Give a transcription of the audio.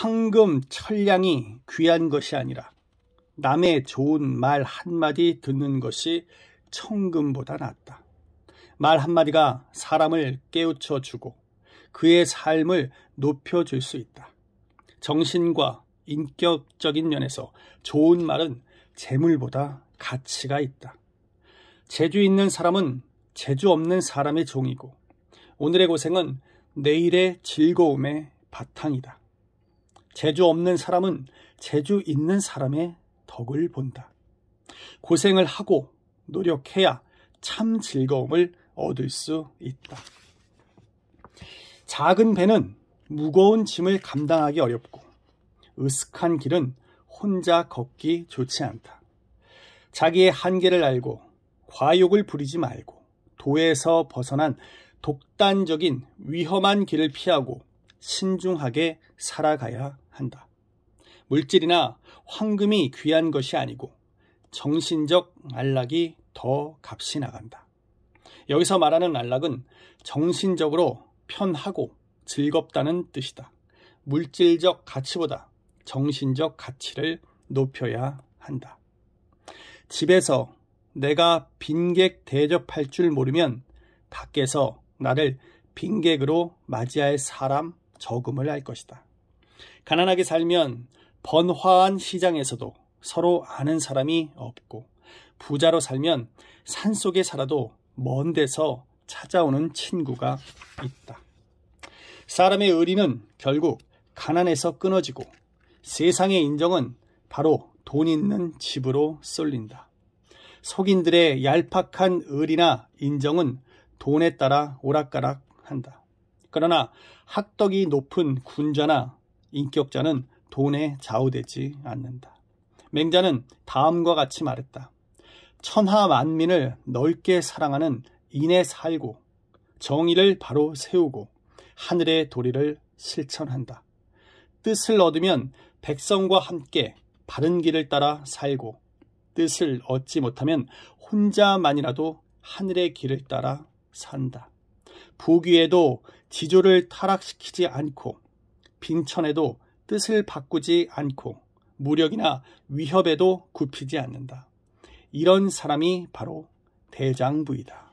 황금, 천량이 귀한 것이 아니라 남의 좋은 말 한마디 듣는 것이 천금보다 낫다. 말 한마디가 사람을 깨우쳐 주고 그의 삶을 높여줄 수 있다. 정신과 인격적인 면에서 좋은 말은 재물보다 가치가 있다. 재주 있는 사람은 재주 없는 사람의 종이고 오늘의 고생은 내일의 즐거움의 바탕이다. 재주 없는 사람은 재주 있는 사람의 덕을 본다. 고생을 하고 노력해야 참 즐거움을 얻을 수 있다. 작은 배는 무거운 짐을 감당하기 어렵고 으슥한 길은 혼자 걷기 좋지 않다. 자기의 한계를 알고 과욕을 부리지 말고 도에서 벗어난 독단적인 위험한 길을 피하고 신중하게 살아가야 한다. 물질이나 황금이 귀한 것이 아니고 정신적 안락이 더 값이 나간다. 여기서 말하는 안락은 정신적으로 편하고 즐겁다는 뜻이다. 물질적 가치보다 정신적 가치를 높여야 한다. 집에서 내가 빈객 대접할 줄 모르면 밖에서 나를 빈객으로 맞이할 사람 적음을 할 것이다. 가난하게 살면 번화한 시장에서도 서로 아는 사람이 없고 부자로 살면 산속에 살아도 먼 데서 찾아오는 친구가 있다. 사람의 의리는 결국 가난에서 끊어지고 세상의 인정은 바로 돈 있는 집으로 쏠린다. 속인들의 얄팍한 의리나 인정은 돈에 따라 오락가락 한다. 그러나 학덕이 높은 군자나 인격자는 돈에 좌우되지 않는다. 맹자는 다음과 같이 말했다. 천하 만민을 넓게 사랑하는 인에 살고 정의를 바로 세우고 하늘의 도리를 실천한다. 뜻을 얻으면 백성과 함께 바른 길을 따라 살고 뜻을 얻지 못하면 혼자만이라도 하늘의 길을 따라 산다. 부귀에도 지조를 타락시키지 않고 빈천에도 뜻을 바꾸지 않고 무력이나 위협에도 굽히지 않는다. 이런 사람이 바로 대장부이다.